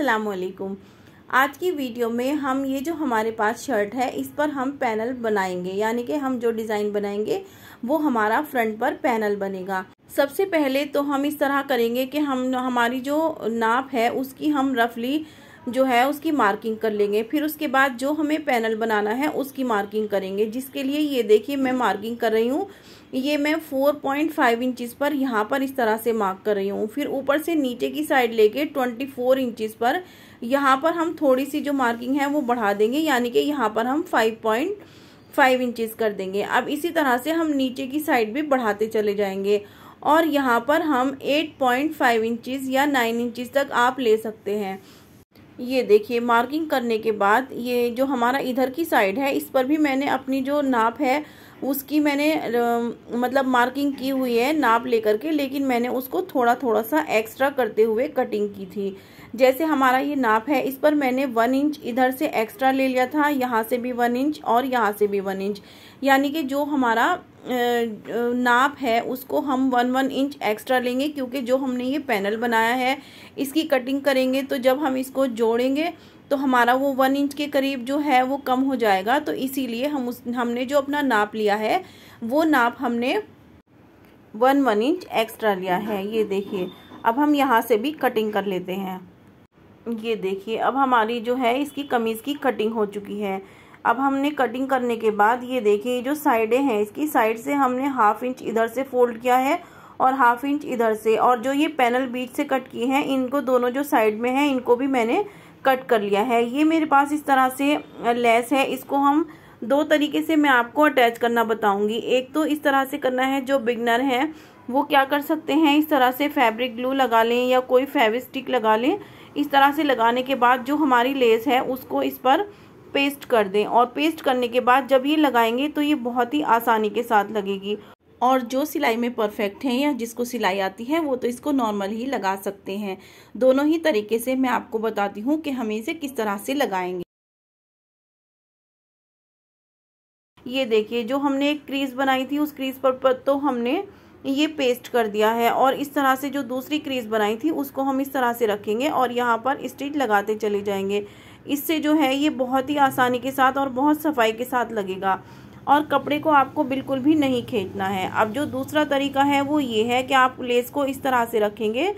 असलकुम आज की वीडियो में हम ये जो हमारे पास शर्ट है इस पर हम पैनल बनाएंगे यानी कि हम जो डिज़ाइन बनाएंगे वो हमारा फ्रंट पर पैनल बनेगा सबसे पहले तो हम इस तरह करेंगे कि हम हमारी जो नाप है उसकी हम रफली जो है उसकी मार्किंग कर लेंगे फिर उसके बाद जो हमें पैनल बनाना है उसकी मार्किंग करेंगे जिसके लिए ये देखिए मैं मार्किंग कर रही हूँ ये मैं 4.5 पॉइंट इंचिस पर यहाँ पर इस तरह से मार्क कर रही हूँ फिर ऊपर से नीचे की साइड लेके 24 फोर इंचिस पर यहाँ पर हम थोड़ी सी जो मार्किंग है वो बढ़ा देंगे यानी कि यहाँ पर हम फाइव पॉइंट फाइव इंचिस कर देंगे अब इसी तरह से हम नीचे की साइड भी बढ़ाते चले जाएंगे और यहाँ पर हम 8.5 पॉइंट इंचिस या 9 इंचज़ तक आप ले सकते हैं ये देखिए मार्किंग करने के बाद ये जो हमारा इधर की साइड है इस पर भी मैंने अपनी जो नाप है उसकी मैंने मतलब मार्किंग की हुई है नाप लेकर के लेकिन मैंने उसको थोड़ा थोड़ा सा एक्स्ट्रा करते हुए कटिंग की थी जैसे हमारा ये नाप है इस पर मैंने वन इंच इधर से एक्स्ट्रा ले लिया था यहाँ से भी वन इंच और यहाँ से भी वन इंच यानी कि जो हमारा नाप है उसको हम वन वन इंच एक्स्ट्रा लेंगे क्योंकि जो हमने ये पैनल बनाया है इसकी कटिंग करेंगे तो जब हम इसको जोड़ेंगे तो हमारा वो वन इंच के करीब जो है वो कम हो जाएगा तो इसीलिए हम उस हमने जो अपना नाप लिया है वो नाप हमने वन वन इंच एक्स्ट्रा लिया है ये देखिए अब हम यहाँ से भी कटिंग कर लेते हैं ये देखिए अब हमारी जो है इसकी कमीज़ की कटिंग हो चुकी है अब हमने कटिंग करने के बाद ये देखिए जो साइडें हैं इसकी साइड से हमने हाफ इंच इधर से फोल्ड किया है और हाफ इंच इधर से और जो ये पैनल बीच से कट किए हैं इनको दोनों जो साइड में हैं इनको भी मैंने कट कर लिया है ये मेरे पास इस तरह से लेस है इसको हम दो तरीके से मैं आपको अटैच करना बताऊंगी एक तो इस तरह से करना है जो बिगनर है वो क्या कर सकते हैं इस तरह से फैब्रिक ग्लू लगा लें या कोई फेविस्टिक लगा लें इस तरह से लगाने के बाद जो हमारी लेस है उसको इस पर पेस्ट कर दें और पेस्ट करने के बाद जब ये लगाएंगे तो ये बहुत ही आसानी के साथ लगेगी और जो सिलाई में परफेक्ट हैं या जिसको सिलाई आती है वो तो इसको नॉर्मल ही लगा सकते हैं दोनों ही तरीके से मैं आपको बताती हूँ कि हम इसे किस तरह से लगाएंगे ये देखिए जो हमने एक क्रीज बनाई थी उस क्रीज पर, पर तो हमने ये पेस्ट कर दिया है और इस तरह से जो दूसरी क्रीज बनाई थी उसको हम इस तरह से रखेंगे और यहाँ पर स्टिच लगाते चले जाएंगे इससे जो है ये बहुत ही आसानी के साथ और बहुत सफाई के साथ लगेगा और कपड़े को आपको बिल्कुल भी नहीं खींचना है अब जो दूसरा तरीका है वो ये है कि आप लेस को इस तरह से रखेंगे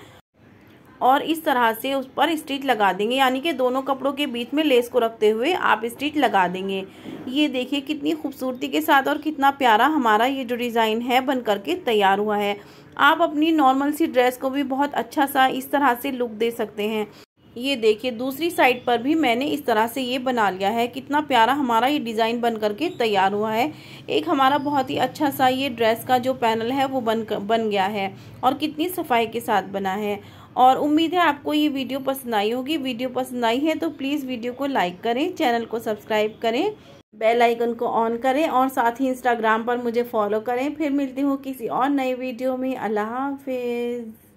और इस तरह से उस पर स्टिच लगा देंगे यानी कि दोनों कपड़ों के बीच में लेस को रखते हुए आप स्टिच लगा देंगे ये देखिए कितनी खूबसूरती के साथ और कितना प्यारा हमारा ये जो डिज़ाइन है बन करके तैयार हुआ है आप अपनी नॉर्मल सी ड्रेस को भी बहुत अच्छा सा इस तरह से लुक दे सकते हैं ये देखिए दूसरी साइड पर भी मैंने इस तरह से ये बना लिया है कितना प्यारा हमारा ये डिज़ाइन बन करके तैयार हुआ है एक हमारा बहुत ही अच्छा सा ये ड्रेस का जो पैनल है वो बन बन गया है और कितनी सफाई के साथ बना है और उम्मीद है आपको ये वीडियो पसंद आई होगी वीडियो पसंद आई है तो प्लीज़ वीडियो को लाइक करें चैनल को सब्सक्राइब करें बेल आइकन को ऑन करें और साथ ही इंस्टाग्राम पर मुझे फॉलो करें फिर मिलती हूँ किसी और नए वीडियो में अल्लाह हाफिज़